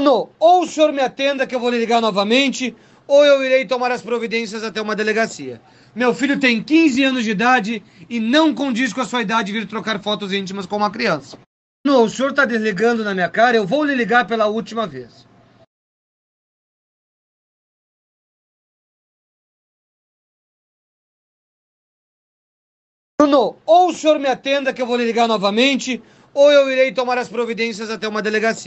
Bruno, ou o senhor me atenda que eu vou lhe ligar novamente, ou eu irei tomar as providências até uma delegacia. Meu filho tem 15 anos de idade e não condiz com a sua idade vir trocar fotos íntimas com uma criança. Bruno, o senhor está desligando na minha cara, eu vou lhe ligar pela última vez. Bruno, ou o senhor me atenda que eu vou lhe ligar novamente, ou eu irei tomar as providências até uma delegacia.